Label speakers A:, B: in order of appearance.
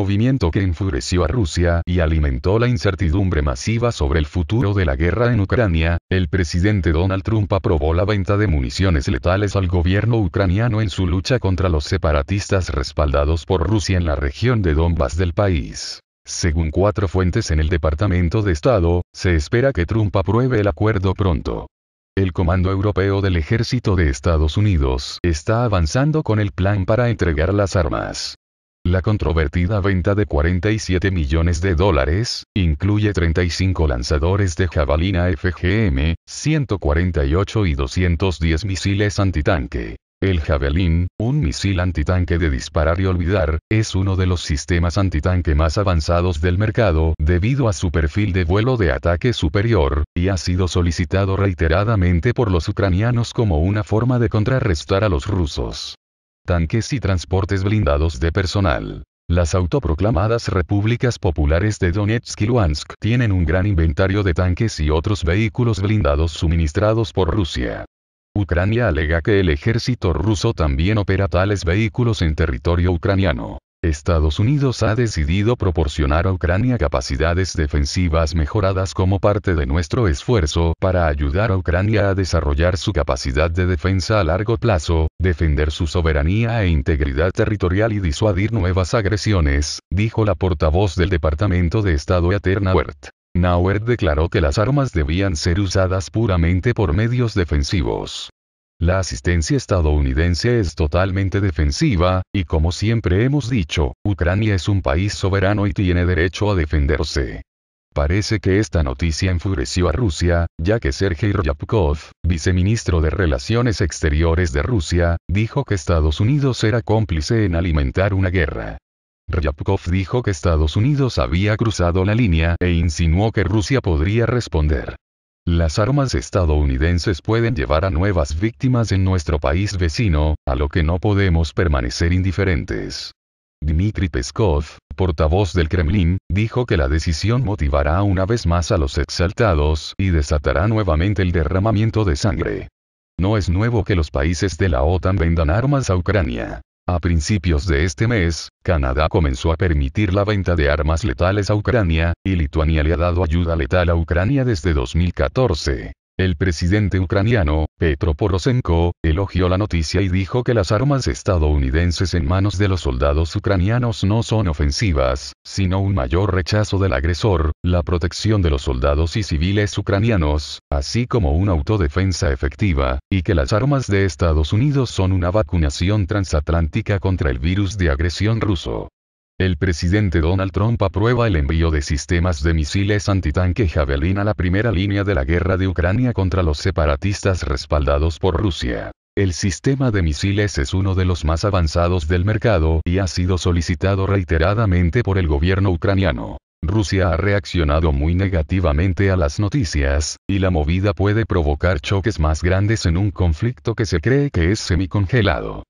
A: movimiento que enfureció a Rusia y alimentó la incertidumbre masiva sobre el futuro de la guerra en Ucrania, el presidente Donald Trump aprobó la venta de municiones letales al gobierno ucraniano en su lucha contra los separatistas respaldados por Rusia en la región de Donbass del país. Según cuatro fuentes en el Departamento de Estado, se espera que Trump apruebe el acuerdo pronto. El Comando Europeo del Ejército de Estados Unidos está avanzando con el plan para entregar las armas. La controvertida venta de 47 millones de dólares, incluye 35 lanzadores de jabalina FGM, 148 y 210 misiles antitanque. El Javelin, un misil antitanque de disparar y olvidar, es uno de los sistemas antitanque más avanzados del mercado debido a su perfil de vuelo de ataque superior, y ha sido solicitado reiteradamente por los ucranianos como una forma de contrarrestar a los rusos tanques y transportes blindados de personal. Las autoproclamadas repúblicas populares de Donetsk y Luhansk tienen un gran inventario de tanques y otros vehículos blindados suministrados por Rusia. Ucrania alega que el ejército ruso también opera tales vehículos en territorio ucraniano. Estados Unidos ha decidido proporcionar a Ucrania capacidades defensivas mejoradas como parte de nuestro esfuerzo para ayudar a Ucrania a desarrollar su capacidad de defensa a largo plazo, defender su soberanía e integridad territorial y disuadir nuevas agresiones, dijo la portavoz del Departamento de Estado Aterna Nauert. Nauert declaró que las armas debían ser usadas puramente por medios defensivos. La asistencia estadounidense es totalmente defensiva, y como siempre hemos dicho, Ucrania es un país soberano y tiene derecho a defenderse. Parece que esta noticia enfureció a Rusia, ya que Sergei Ryabkov, viceministro de Relaciones Exteriores de Rusia, dijo que Estados Unidos era cómplice en alimentar una guerra. Ryabkov dijo que Estados Unidos había cruzado la línea e insinuó que Rusia podría responder. Las armas estadounidenses pueden llevar a nuevas víctimas en nuestro país vecino, a lo que no podemos permanecer indiferentes. Dmitry Peskov, portavoz del Kremlin, dijo que la decisión motivará una vez más a los exaltados y desatará nuevamente el derramamiento de sangre. No es nuevo que los países de la OTAN vendan armas a Ucrania. A principios de este mes, Canadá comenzó a permitir la venta de armas letales a Ucrania, y Lituania le ha dado ayuda letal a Ucrania desde 2014. El presidente ucraniano, Petro Poroshenko, elogió la noticia y dijo que las armas estadounidenses en manos de los soldados ucranianos no son ofensivas, sino un mayor rechazo del agresor, la protección de los soldados y civiles ucranianos, así como una autodefensa efectiva, y que las armas de Estados Unidos son una vacunación transatlántica contra el virus de agresión ruso. El presidente Donald Trump aprueba el envío de sistemas de misiles antitanque Javelin a la primera línea de la guerra de Ucrania contra los separatistas respaldados por Rusia. El sistema de misiles es uno de los más avanzados del mercado y ha sido solicitado reiteradamente por el gobierno ucraniano. Rusia ha reaccionado muy negativamente a las noticias, y la movida puede provocar choques más grandes en un conflicto que se cree que es semicongelado.